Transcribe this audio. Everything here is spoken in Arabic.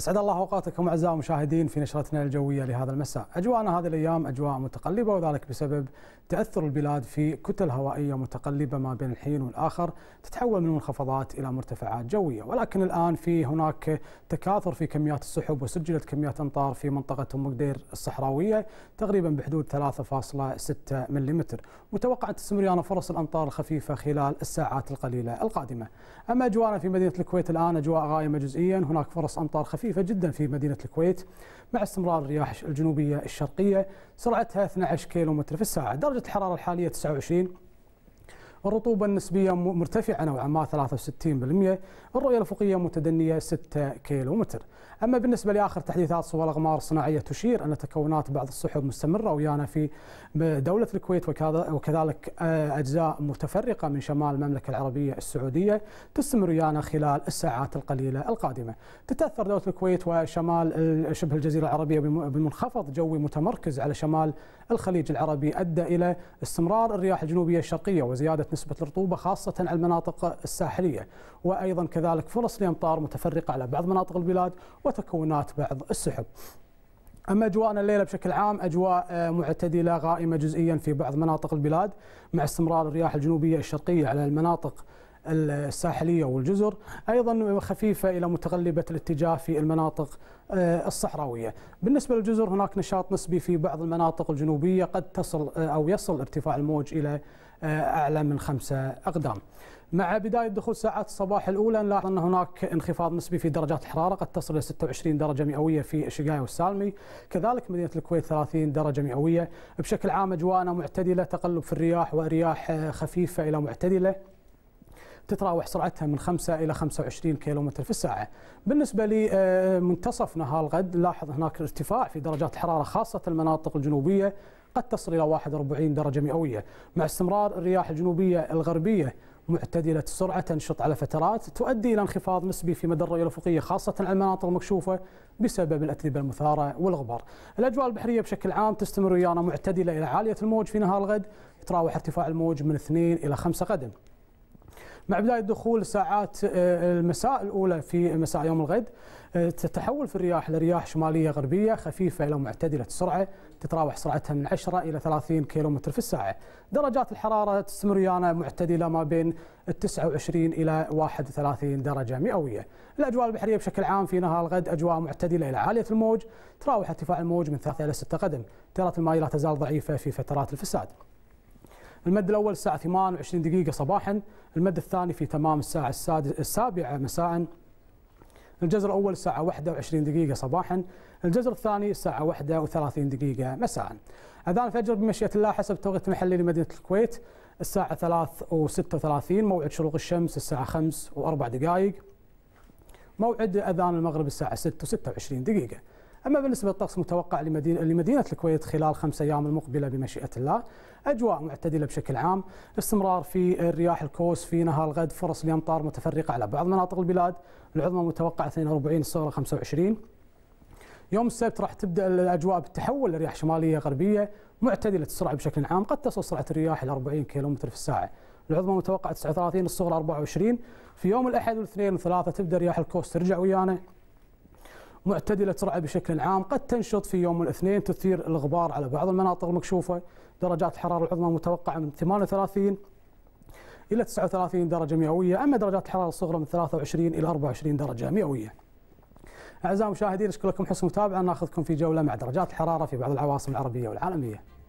أسعد الله أوقاتكم أعزائي المشاهدين في نشرتنا الجوية لهذا المساء أجواءنا هذه الأيام أجواء متقلبة وذلك بسبب تأثر البلاد في كتل هوائية متقلبة ما بين الحين والآخر تتحول من منخفضات إلى مرتفعات جوية ولكن الآن في هناك تكاثر في كميات السحب وسجلت كميات أمطار في منطقة أم قدير الصحراوية تقريبا بحدود 3.6 ملم متوقع تستمر فرص الأمطار الخفيفة خلال الساعات القليلة القادمة أما أجواءنا في مدينة الكويت الآن أجواء غائمة جزئيا هناك فرص أمطار خفيفة خفيفة جدا في مدينة الكويت مع استمرار الرياح الجنوبية الشرقية سرعتها 12 كيلومتر في الساعة درجة الحرارة الحالية 29 الرطوبة النسبية مرتفعة نوعا ما 63% الرؤية الأفقية متدنية 6 كيلو متر أما بالنسبة لآخر تحديثات صور الأغمار الصناعية تشير أن تكونات بعض السحب مستمرة ويانا في دولة الكويت وكذلك آه، أجزاء متفرقة من شمال المملكة العربية السعودية تستمر ويانا خلال الساعات القليلة القادمة تتأثر دولة الكويت وشمال شبه الجزيرة العربية بمنخفض جوي متمركز على شمال الخليج العربي أدى إلى استمرار الرياح الجنوبية الشرقية وزيادة زادت نسبة الرطوبة خاصة على المناطق الساحلية وأيضا كذلك فرص لأمطار متفرقة على بعض مناطق البلاد وتكونات بعض السحب أما أجواءنا الليلة بشكل عام أجواء آه، معتدلة غائمة جزئيا في بعض مناطق البلاد مع استمرار الرياح الجنوبية الشرقية على المناطق الساحلية والجزر أيضا خفيفة إلى متغلبة الاتجاه في المناطق آه، الصحراوية بالنسبة للجزر هناك نشاط نسبي في بعض المناطق الجنوبية قد تصل آه، أو يصل ارتفاع الموج إلى آه، أعلى من خمسة أقدام مع بداية دخول ساعات الصباح الأولى نلاحظ أن هناك انخفاض نسبي في درجات الحرارة قد تصل إلى 26 درجة مئوية في الشقاية والسالمي كذلك مدينة الكويت 30 درجة مئوية بشكل عام أجواءنا معتدلة تقلب في الرياح ورياح خفيفة إلى معتدلة تتراوح سرعتها من 5 إلى 25 متر في الساعة بالنسبة لمنتصف آه، نهار الغد لاحظ هناك ارتفاع في درجات الحرارة خاصة المناطق الجنوبية قد تصل إلى 41 درجة مئوية مع استمرار الرياح الجنوبية الغربية معتدلة السرعة تنشط على فترات تؤدي إلى انخفاض نسبي في مدى الرؤية الأفقية خاصة على المناطق المكشوفة بسبب الأتربة المثارة والغبار. الأجواء البحرية بشكل عام تستمر ويانا معتدلة إلى عالية الموج في نهار الغد يتراوح ارتفاع الموج من 2 إلى 5 قدم. مع بداية دخول ساعات آه، المساء الأولى في مساء يوم الغد آه، تتحول في الرياح لرياح شمالية غربية خفيفة إلى معتدلة السرعة تتراوح سرعتها من 10 إلى 30 كيلومتر في الساعة درجات الحرارة تستمر ويانا معتدلة ما بين 29 إلى 31 درجة مئوية الأجواء البحرية بشكل عام في نهار الغد أجواء معتدلة إلى عالية الموج تراوح ارتفاع الموج من 3 إلى 6 قدم تيارات الماء لا تزال ضعيفة في فترات الفساد المد الأول الساعة 28 دقيقة صباحا المد الثاني في تمام الساعة السابعة مساء الجزر الأول الساعة 21 دقيقة صباحا الجزر الثاني الساعة 31 دقيقة مساء أذان الفجر بمشيئة الله حسب توقيت محلي لمدينة الكويت الساعة 3 و36 موعد شروق الشمس الساعة 5 و4 دقائق موعد أذان المغرب الساعة 6 و26 دقيقة أما بالنسبة للطقس متوقع لمدينة, لمدينة الكويت خلال خمسة أيام المقبلة بمشيئة الله أجواء معتدلة بشكل عام استمرار في الرياح الكوس في نهار الغد فرص لأمطار متفرقة على بعض مناطق البلاد العظمى متوقعة 42 الصغرى 25 يوم السبت راح تبدا الاجواء بالتحول لرياح شماليه غربيه معتدله السرعه بشكل عام قد تصل سرعه الرياح الى 40 كم في الساعه العظمى متوقعه 39 الصغرى 24 في يوم الاحد والاثنين والثلاثه تبدا رياح الكوس ترجع ويانا معتدلة سرعة بشكل عام قد تنشط في يوم الاثنين تثير الغبار على بعض المناطق المكشوفة درجات الحرارة العظمى متوقعة من 38 إلى 39 درجة مئوية أما درجات الحرارة الصغرى من 23 إلى 24 درجة مئوية أعزائي المشاهدين أشكر لكم حسن المتابعة ناخذكم في جولة مع درجات الحرارة في بعض العواصم العربية والعالمية